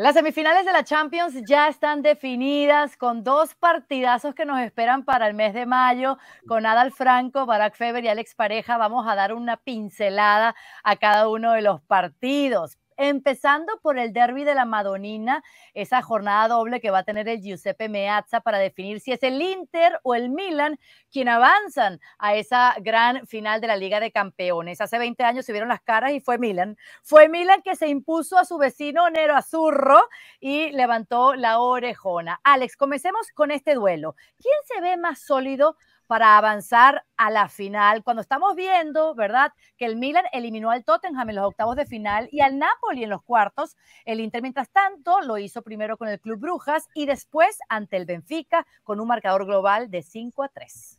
Las semifinales de la Champions ya están definidas con dos partidazos que nos esperan para el mes de mayo con Adal Franco, Barack Feber y Alex Pareja. Vamos a dar una pincelada a cada uno de los partidos empezando por el derby de la Madonina, esa jornada doble que va a tener el Giuseppe Meazza para definir si es el Inter o el Milan quien avanzan a esa gran final de la Liga de Campeones. Hace 20 años se vieron las caras y fue Milan. Fue Milan que se impuso a su vecino Nero Azurro y levantó la orejona. Alex, comencemos con este duelo. ¿Quién se ve más sólido para avanzar a la final. Cuando estamos viendo, ¿verdad?, que el Milan eliminó al Tottenham en los octavos de final y al Napoli en los cuartos, el Inter, mientras tanto, lo hizo primero con el Club Brujas y después ante el Benfica con un marcador global de 5 a 3.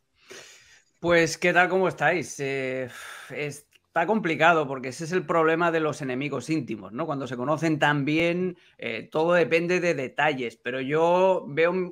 Pues, ¿qué tal? ¿Cómo estáis? Eh, está complicado porque ese es el problema de los enemigos íntimos, ¿no? Cuando se conocen tan bien, eh, todo depende de detalles, pero yo veo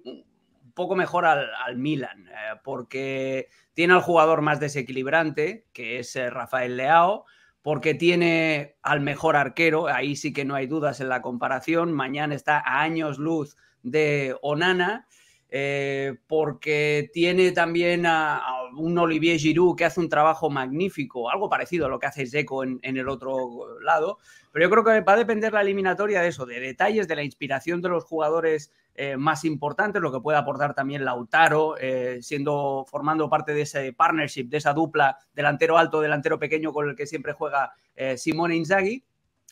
poco mejor al, Milan, eh, porque tiene al jugador más desequilibrante, que es eh, Rafael Leao, porque tiene al mejor arquero, ahí sí que no hay dudas en la comparación, mañana está a años luz de Onana, eh, porque tiene también a, un Olivier Giroud que hace un trabajo magnífico, algo parecido a lo que hace Zeko en, el otro lado, pero yo creo que va a depender la eliminatoria de eso, de detalles, de la inspiración de los jugadores eh, más importante, lo que puede aportar también Lautaro, eh, siendo, formando parte de ese partnership, de esa dupla delantero alto, delantero pequeño con el que siempre juega eh, Simone Inzaghi.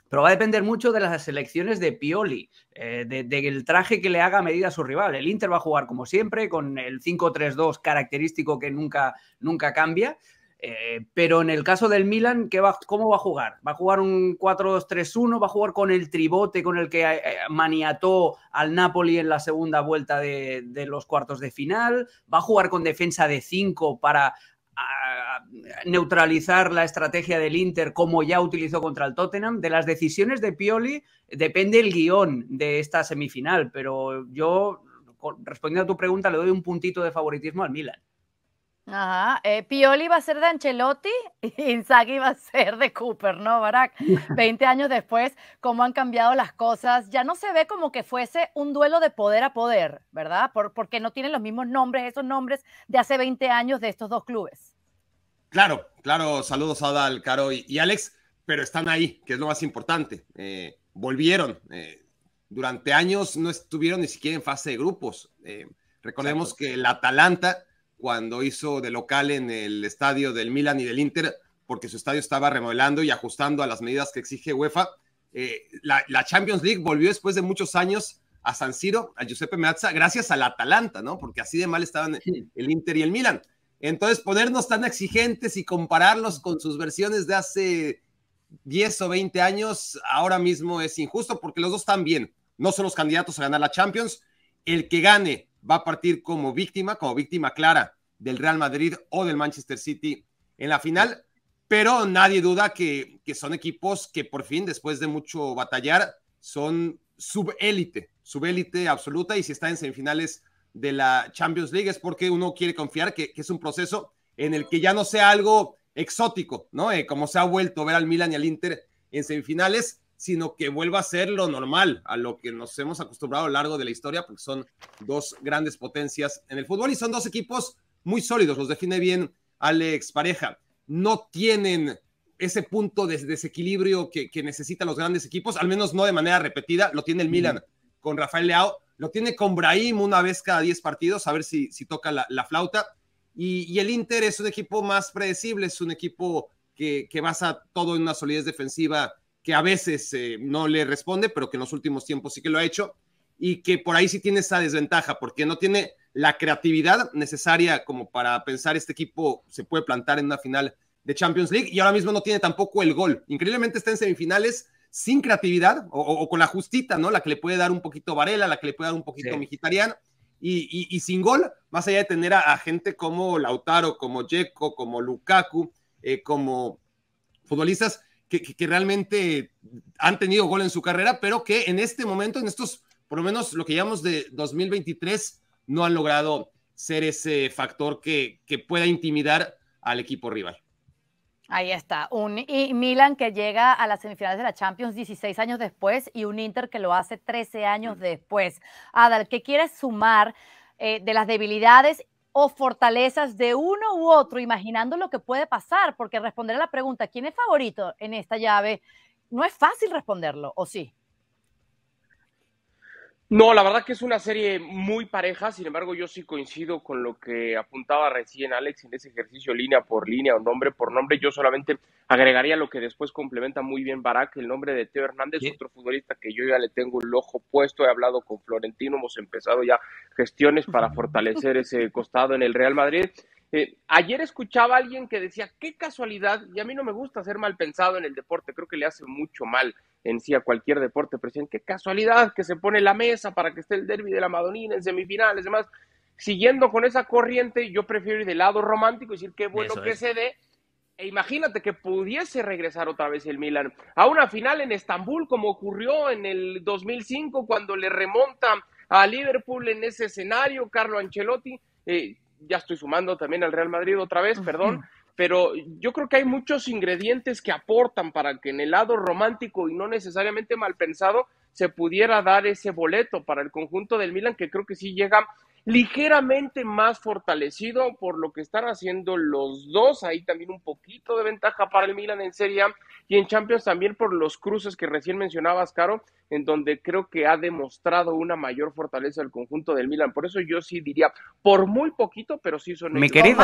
Pero va a depender mucho de las selecciones de Pioli, del de, traje que le haga medida a su rival. El Inter va a jugar como siempre, con el 5-3-2 característico que nunca, nunca cambia, eh, pero en el caso del Milan, ¿cómo va a jugar? ¿Va a jugar un 4-2-3-1? ¿Va a jugar con el tribote con el que eh, eh, maniató al Napoli en la segunda vuelta de, los cuartos de final? ¿Va a jugar con defensa de 5 para ah, neutralizar la estrategia del Inter como ya utilizó contra el Tottenham? De las decisiones de Pioli depende el guión de esta semifinal, pero yo, respondiendo a tu pregunta, le doy un puntito de favoritismo al Milan. Ajá. Eh, Pioli va a ser de Ancelotti y Inzaghi va a ser de Cooper, ¿no, Barack? 20 años después, cómo han cambiado las cosas. Ya no se ve como que fuese un duelo de poder a poder, ¿verdad? porque no tienen los mismos nombres, esos nombres de hace 20 años de estos dos clubes. Claro, claro. Saludos a Dal Caro y, Alex, pero están ahí, que es lo más importante. Eh, volvieron. Eh, durante años no estuvieron ni siquiera en fase de grupos. recordemos que el Atalanta cuando hizo de local en el estadio del Milan y del Inter, porque su estadio estaba remodelando y ajustando a las medidas que exige UEFA. Eh, la, Champions League volvió después de muchos años a San Siro, a Giuseppe Meazza, gracias al Atalanta, ¿no? Porque así de mal estaban el Inter y el Milan. Entonces, ponernos tan exigentes y compararlos con sus versiones de hace 10 o 20 años, ahora mismo es injusto porque los dos están bien. No son los candidatos a ganar la Champions. El que gane va a partir como víctima, como víctima clara del Real Madrid o del Manchester City en la final, pero nadie duda que, son equipos que por fin, después de mucho batallar, son subélite, subélite absoluta y si está en semifinales de la Champions League es porque uno quiere confiar que, es un proceso en el que ya no sea algo exótico, ¿no? Eh, como se ha vuelto a ver al Milan y al Inter en semifinales, sino que vuelva a ser lo normal, a lo que nos hemos acostumbrado a lo largo de la historia, porque son dos grandes potencias en el fútbol y son dos equipos muy sólidos, los define bien Alex Pareja. No tienen ese punto de desequilibrio que, que necesitan los grandes equipos, al menos no de manera repetida, lo tiene el Milan con Rafael Leao, lo tiene con Brahim una vez cada 10 partidos, a ver si, si toca la, flauta. Y, el Inter es un equipo más predecible, es un equipo que, que basa todo en una solidez defensiva que a veces eh, no le responde, pero que en los últimos tiempos sí que lo ha hecho y que por ahí sí tiene esa desventaja, porque no tiene la creatividad necesaria como para pensar este equipo se puede plantar en una final de Champions League y ahora mismo no tiene tampoco el gol. Increíblemente está en semifinales sin creatividad o, con la justita, ¿no? La que le puede dar un poquito Varela, la que le puede dar un poquito sí. y, sin gol, más allá de tener a, gente como Lautaro, como Jeco, como Lukaku, eh, como futbolistas que, realmente han tenido gol en su carrera, pero que en este momento, en estos, por lo menos lo que llamamos de 2023, no han logrado ser ese factor que, pueda intimidar al equipo rival. Ahí está, un y Milan que llega a las semifinales de la Champions 16 años después y un Inter que lo hace 13 años después. Adal, ¿qué quieres sumar eh, de las debilidades o fortalezas de uno u otro, imaginando lo que puede pasar, porque responder a la pregunta, ¿quién es favorito en esta llave? No es fácil responderlo, ¿o sí? No, la verdad que es una serie muy pareja, sin embargo yo sí coincido con lo que apuntaba recién Alex en ese ejercicio línea por línea o nombre por nombre, yo solamente agregaría lo que después complementa muy bien Barak, el nombre de Teo Hernández, otro futbolista que yo ya le tengo el ojo puesto, he hablado con Florentino, hemos empezado ya gestiones para fortalecer ese costado en el Real Madrid. Eh, ayer escuchaba a alguien que decía, qué casualidad, y a mí no me gusta ser mal pensado en el deporte, creo que le hace mucho mal en sí a cualquier deporte, presidente, qué casualidad que se pone la mesa para que esté el derby de la Madonina en semifinales, demás. Siguiendo con esa corriente, yo prefiero ir del lado romántico y decir qué bueno que se dé. E imagínate que pudiese regresar otra vez el Milan a una final en Estambul, como ocurrió en el 2005, cuando le remonta a Liverpool en ese escenario, Carlo Ancelotti. Eh, ya estoy sumando también al Real Madrid otra vez, perdón pero yo creo que hay muchos ingredientes que aportan para que en el lado romántico y no necesariamente mal pensado se pudiera dar ese boleto para el conjunto del Milan, que creo que sí llega ligeramente más fortalecido por lo que están haciendo los dos. Ahí también un poquito de ventaja para el Milan en Serie A y en Champions también por los cruces que recién mencionabas, Caro, en donde creo que ha demostrado una mayor fortaleza el conjunto del Milan. Por eso yo sí diría, por muy poquito, pero sí son... Mi querido,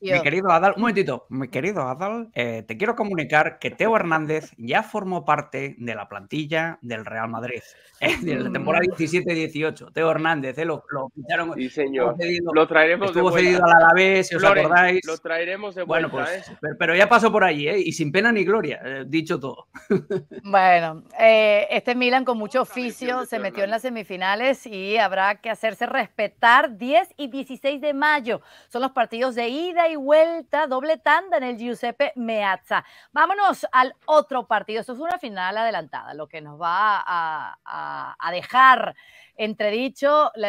mi querido Adal, un momentito, mi querido Adal, eh, te quiero comunicar que Teo Hernández ya formó parte de la plantilla del Real Madrid En la temporada 17-18, Teo Hernández, eh, lo, pintaron señor. lo traeremos estuvo de cedido Alavés, si os acordáis. Lo traeremos Bueno, pues, ¿eh? pero, ya pasó por allí, ¿eh? y sin pena ni gloria, eh, dicho todo. Bueno, este Milan con mucho oficio se metió en las semifinales y habrá que hacerse respetar 10 y 16 de mayo. Son los partidos de ida y vuelta, doble tanda en el Giuseppe Meazza. Vámonos al otro partido. Esto es una final adelantada, lo que nos va a a, dejar entredicho el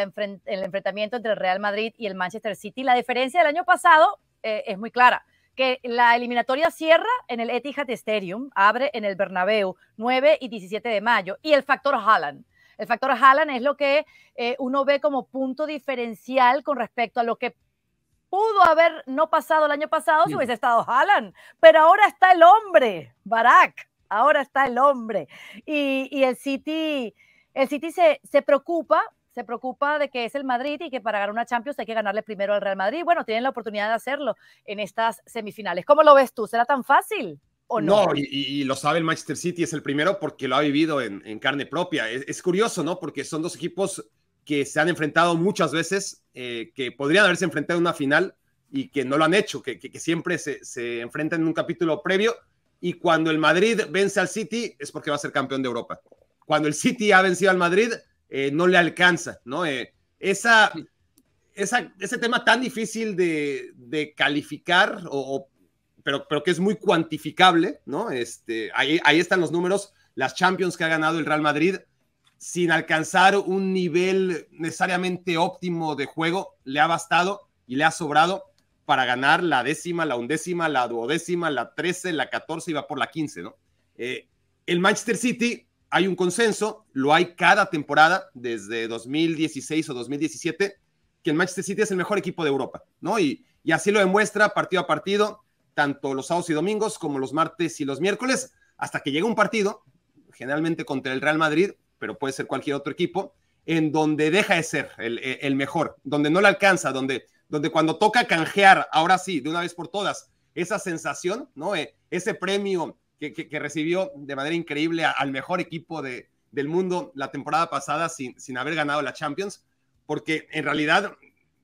enfrentamiento entre el Real Madrid y el Manchester City. La diferencia del año pasado eh, es muy clara que la eliminatoria cierra en el Etihad Stadium, abre en el Bernabéu 9 y 17 de mayo, y el factor Haaland. El factor Haaland es lo que eh, uno ve como punto diferencial con respecto a lo que pudo haber no pasado el año pasado si hubiese estado Haaland, pero ahora está el hombre, Barack ahora está el hombre. Y, el City, el City se, se, preocupa, se preocupa de que es el Madrid y que para ganar una Champions hay que ganarle primero al Real Madrid. Bueno, tienen la oportunidad de hacerlo en estas semifinales. ¿Cómo lo ves tú? ¿Será tan fácil? ¿O no, no y, lo sabe el Manchester City, es el primero porque lo ha vivido en, carne propia. Es, curioso, ¿no? Porque son dos equipos que se han enfrentado muchas veces, eh, que podrían haberse enfrentado en una final y que no lo han hecho, que, siempre se, se enfrentan en un capítulo previo y cuando el Madrid vence al City es porque va a ser campeón de Europa. Cuando el City ha vencido al Madrid, eh, no le alcanza, ¿no? Eh, esa, ese tema tan difícil de, calificar, pero, pero que es muy cuantificable, ¿no? Este, ahí, ahí están los números, las Champions que ha ganado el Real Madrid, sin alcanzar un nivel necesariamente óptimo de juego, le ha bastado y le ha sobrado para ganar la décima, la undécima, la duodécima, la trece, la catorce y va por la quince, ¿no? Eh, el Manchester City, hay un consenso, lo hay cada temporada desde 2016 o 2017, que el Manchester City es el mejor equipo de Europa, ¿no? Y, y así lo demuestra partido a partido, tanto los sábados y domingos como los martes y los miércoles, hasta que llega un partido, generalmente contra el Real Madrid, pero puede ser cualquier otro equipo, en donde deja de ser el, el mejor, donde no le alcanza, donde donde cuando toca canjear, ahora sí, de una vez por todas, esa sensación, ¿no? Eh, ese premio que, recibió de manera increíble al mejor equipo de, del mundo la temporada pasada sin, sin haber ganado la Champions, porque en realidad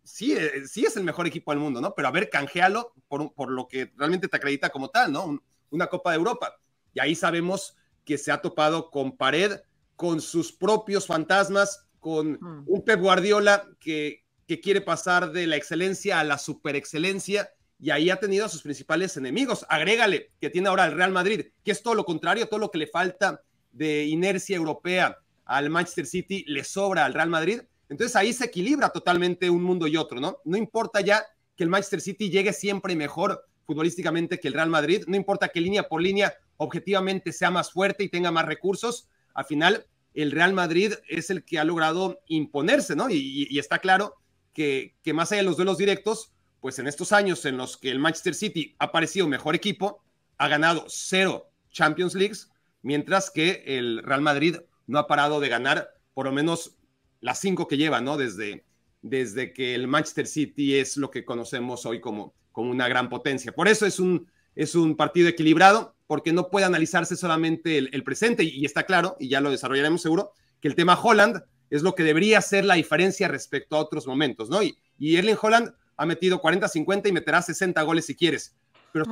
sí, eh, sí es el mejor equipo del mundo, ¿no? Pero a ver, canjealo por, por lo que realmente te acredita como tal, ¿no? una Copa de Europa. Y ahí sabemos que se ha topado con pared, con sus propios fantasmas, con mm. un Pep Guardiola que, que quiere pasar de la excelencia a la superexcelencia y ahí ha tenido a sus principales enemigos. Agrégale que tiene ahora el Real Madrid, que es todo lo contrario, todo lo que le falta de inercia europea al Manchester City le sobra al Real Madrid. Entonces ahí se equilibra totalmente un mundo y otro, ¿no? No importa ya que el Manchester City llegue siempre mejor futbolísticamente que el Real Madrid, no importa que línea por línea objetivamente sea más fuerte y tenga más recursos, al final el Real Madrid es el que ha logrado imponerse, ¿no? Y, y está claro que, más allá de los duelos directos, pues en estos años en los que el Manchester City ha parecido mejor equipo, ha ganado cero Champions Leagues, mientras que el Real Madrid no ha parado de ganar por lo menos las cinco que lleva, ¿no? Desde, desde que el Manchester City es lo que conocemos hoy como, como una gran potencia. Por eso es un, es un partido equilibrado, porque no puede analizarse solamente el, presente, y, está claro, y ya lo desarrollaremos seguro, que el tema Holland es lo que debería ser la diferencia respecto a otros momentos, ¿no? Y, y Erling Holland ha metido 40, 50 y meterá 60 goles si quieres. Pero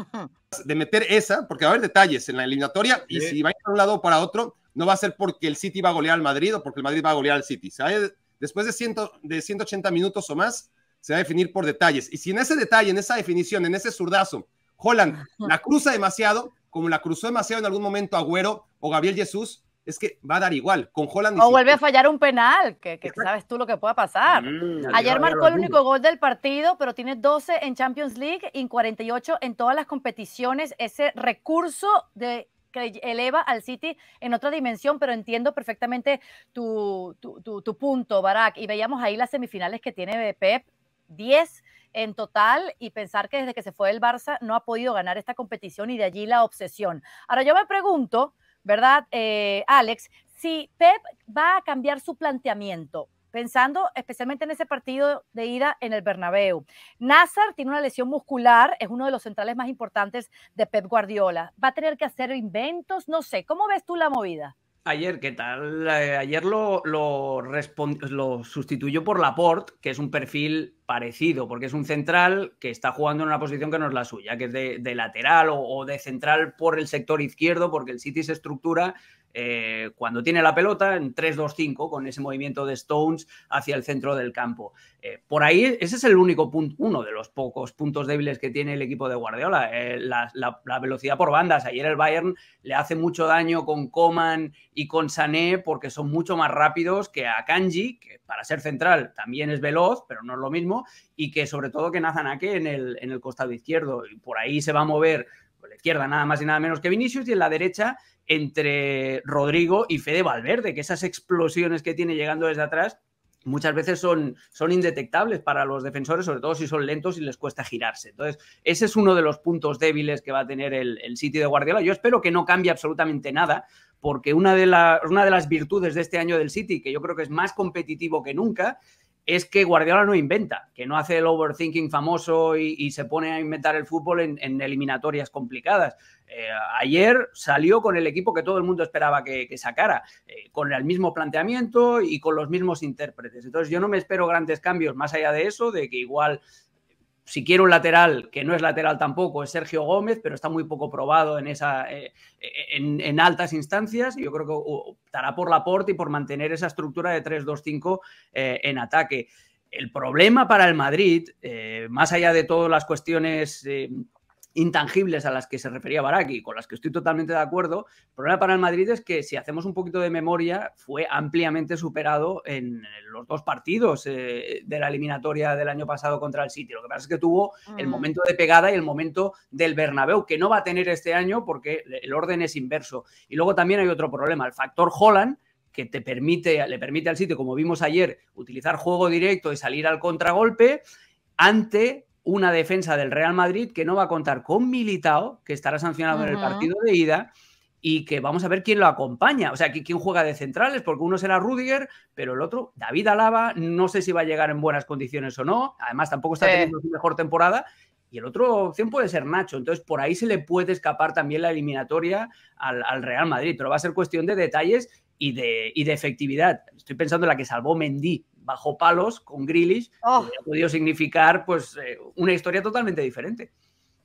de meter esa, porque va a haber detalles en la eliminatoria y si va a ir de un lado para otro, no va a ser porque el City va a golear al Madrid o porque el Madrid va a golear al City. Después de, ciento, de 180 minutos o más, se va a definir por detalles. Y si en ese detalle, en esa definición, en ese zurdazo, Holland la cruza demasiado, como la cruzó demasiado en algún momento Agüero o Gabriel Jesús, es que va a dar igual. Con Holland. O vuelve a fallar un penal, que, sabes tú lo que pueda pasar. Mm, Ayer marcó el único gol del partido, pero tiene 12 en Champions League y 48 en todas las competiciones. Ese recurso de que eleva al City en otra dimensión, pero entiendo perfectamente tu, punto, Barack. Y veíamos ahí las semifinales que tiene Pep, 10 en total y pensar que desde que se fue el Barça no ha podido ganar esta competición y de allí la obsesión. Ahora yo me pregunto, ¿verdad, eh, Alex? Si Pep va a cambiar su planteamiento, pensando especialmente en ese partido de ida en el Bernabéu. Nazar tiene una lesión muscular, es uno de los centrales más importantes de Pep Guardiola. Va a tener que hacer inventos, no sé, ¿cómo ves tú la movida? Ayer, ¿qué tal? Eh, ayer lo, lo, lo sustituyó por Laporte, que es un perfil parecido, porque es un central que está jugando en una posición que no es la suya, que es de, lateral o, de central por el sector izquierdo, porque el City se estructura eh, cuando tiene la pelota en 3-2-5 con ese movimiento de Stones hacia el centro del campo. Eh, por ahí ese es el único punto, uno de los pocos puntos débiles que tiene el equipo de Guardiola, eh, la, velocidad por bandas. Ayer el Bayern le hace mucho daño con Coman y con Sané porque son mucho más rápidos que a Kanji, que para ser central también es veloz, pero no es lo mismo, y que sobre todo que Nathan en el, en el costado izquierdo. Y por ahí se va a mover por la izquierda nada más y nada menos que Vinicius y en la derecha entre Rodrigo y Fede Valverde, que esas explosiones que tiene llegando desde atrás muchas veces son, son indetectables para los defensores, sobre todo si son lentos y les cuesta girarse. Entonces, ese es uno de los puntos débiles que va a tener el, el City de Guardiola. Yo espero que no cambie absolutamente nada, porque una de, una de las virtudes de este año del City, que yo creo que es más competitivo que nunca, es que Guardiola no inventa, que no hace el overthinking famoso y, se pone a inventar el fútbol en, eliminatorias complicadas. Eh, ayer salió con el equipo que todo el mundo esperaba que, sacara, eh, con el mismo planteamiento y con los mismos intérpretes. Entonces yo no me espero grandes cambios más allá de eso, de que igual si quiero un lateral, que no es lateral tampoco, es Sergio Gómez, pero está muy poco probado en, esa, eh, eh, en, altas instancias. Y yo creo que optará por Laporte y por mantener esa estructura de 3-2-5 eh, en ataque. El problema para el Madrid, más allá de todas las cuestiones intangibles a las que se refería Baraki, con las que estoy totalmente de acuerdo. El problema para el Madrid es que si hacemos un poquito de memoria, fue ampliamente superado en los dos partidos eh, de la eliminatoria del año pasado contra el City. Lo que pasa es que tuvo el mm. momento de pegada y el momento del Bernabéu, que no va a tener este año porque el orden es inverso. Y luego también hay otro problema, el factor Holland que te permite, le permite al sitio, como vimos ayer, utilizar juego directo y salir al contragolpe ante una defensa del Real Madrid que no va a contar con Militao, que estará sancionado en el partido de ida, y que vamos a ver quién lo acompaña, o sea, quién juega de centrales, porque uno será Rudiger, pero el otro, David Alaba, no sé si va a llegar en buenas condiciones o no, además tampoco está teniendo su mejor temporada, y el otro opción puede ser Nacho, entonces por ahí se le puede escapar también la eliminatoria al, Real Madrid, pero va a ser cuestión de detalles y de, y de efectividad. Estoy pensando en la que salvó Mendy bajo palos con Grealish, oh. podido significar pues, eh, una historia totalmente diferente.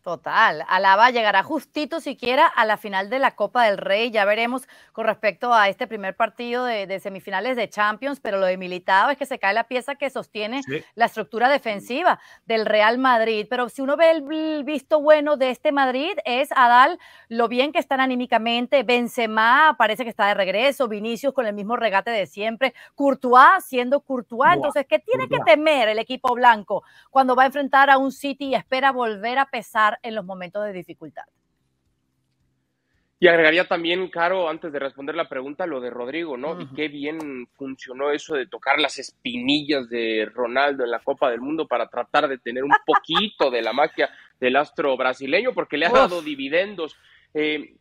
Total, Alaba llegará justito siquiera a la final de la Copa del Rey, ya veremos con respecto a este primer partido de, semifinales de Champions, pero lo de Militado es que se cae la pieza que sostiene la estructura defensiva del Real Madrid, pero si uno ve el visto bueno de este Madrid es Adal, lo bien que están anímicamente, Benzema parece que está de regreso, Vinicius con el mismo regate de siempre, Courtois siendo Courtois, entonces ¿qué tiene que temer el equipo blanco cuando va a enfrentar a un City y espera volver a pesar en los momentos de dificultad. Y agregaría también, Caro, antes de responder la pregunta, lo de Rodrigo, ¿no? Y qué bien funcionó eso de tocar las espinillas de Ronaldo en la Copa del Mundo para tratar de tener un poquito de la magia del astro brasileño, porque le ha dado dividendos. Eh,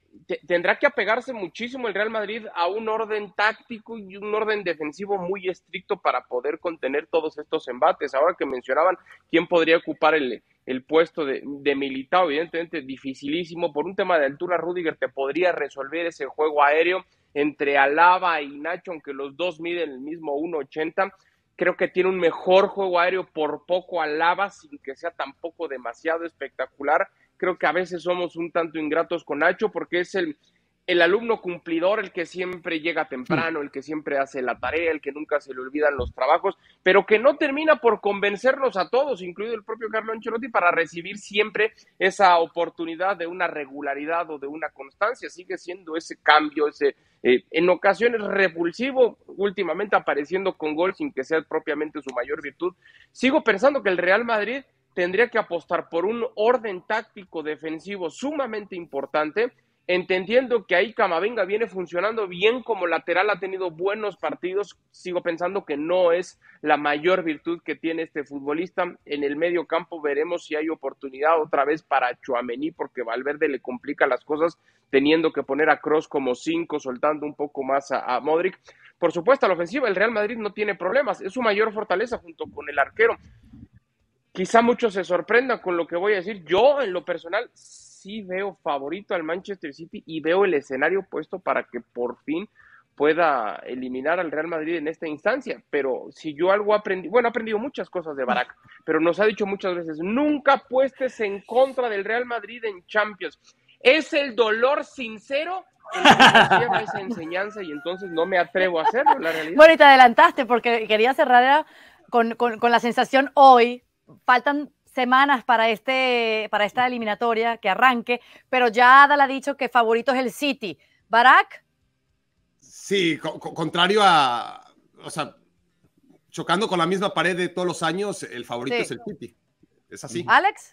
tendrá que apegarse muchísimo el Real Madrid a un orden táctico y un orden defensivo muy estricto para poder contener todos estos embates. Ahora que mencionaban quién podría ocupar el, puesto de, de evidentemente dificilísimo. Por un tema de altura, Rudiger te podría resolver ese juego aéreo entre Alaba y Nacho, aunque los dos miden el mismo 1.80. Creo que tiene un mejor juego aéreo por poco Alaba, sin que sea tampoco demasiado espectacular Creo que a veces somos un tanto ingratos con Nacho porque es el, el alumno cumplidor, el que siempre llega temprano, el que siempre hace la tarea, el que nunca se le olvidan los trabajos, pero que no termina por convencernos a todos, incluido el propio Carlo Ancelotti, para recibir siempre esa oportunidad de una regularidad o de una constancia. Sigue siendo ese cambio, ese eh, en ocasiones repulsivo, últimamente apareciendo con gol sin que sea propiamente su mayor virtud. Sigo pensando que el Real Madrid tendría que apostar por un orden táctico defensivo sumamente importante, entendiendo que ahí Camavinga viene funcionando bien como lateral, ha tenido buenos partidos, sigo pensando que no es la mayor virtud que tiene este futbolista. En el medio campo veremos si hay oportunidad otra vez para Chuamení, porque Valverde le complica las cosas teniendo que poner a Cross como cinco, soltando un poco más a, a Modric. Por supuesto, a la ofensiva el Real Madrid no tiene problemas, es su mayor fortaleza junto con el arquero. Quizá muchos se sorprendan con lo que voy a decir. Yo, en lo personal, sí veo favorito al Manchester City y veo el escenario puesto para que por fin pueda eliminar al Real Madrid en esta instancia. Pero si yo algo aprendí, bueno, he aprendido muchas cosas de Barack, pero nos ha dicho muchas veces, nunca puestes en contra del Real Madrid en Champions. Es el dolor sincero lleva esa enseñanza y entonces no me atrevo a hacerlo, la realidad. Bueno, y te adelantaste porque quería cerrar con la sensación hoy faltan semanas para, este, para esta eliminatoria que arranque, pero ya Adal ha dicho que favorito es el City. ¿Barak? Sí, contrario a, o sea, chocando con la misma pared de todos los años, el favorito es el City. Es así. ¿Alex?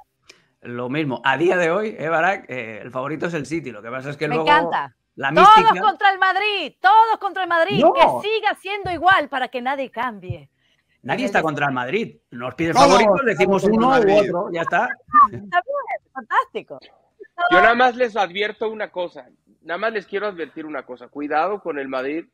Lo mismo. A día de hoy, eh, Barak, eh, el favorito es el City. Lo que pasa es que Me encanta. todos contra el Madrid, todos contra el Madrid, que siga siendo igual para que nadie cambie. Nadie está contra el Madrid. Nos pide favoritos, decimos uno u otro, ya está. fantástico. Yo nada más les advierto una cosa. Nada más les quiero advertir una cosa. Cuidado con el Madrid.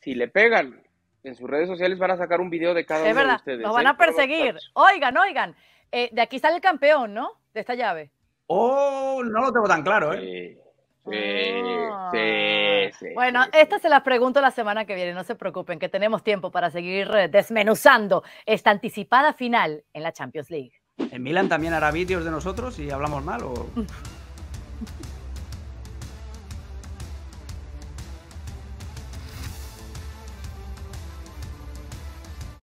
Si le pegan en sus redes sociales, van a sacar un video de cada uno de ustedes. Nos ¿eh? van a perseguir. Oigan, oigan. Eh, de aquí sale el campeón, ¿no? De esta llave. Oh, no lo tengo tan claro, ¿eh? eh Ah. bueno, esta se las pregunto la semana que viene, no se preocupen, que tenemos tiempo para seguir eh, desmenuzando esta anticipada final en la Champions League. ¿En Milan también hará vídeos de nosotros y hablamos mal o...? Mm.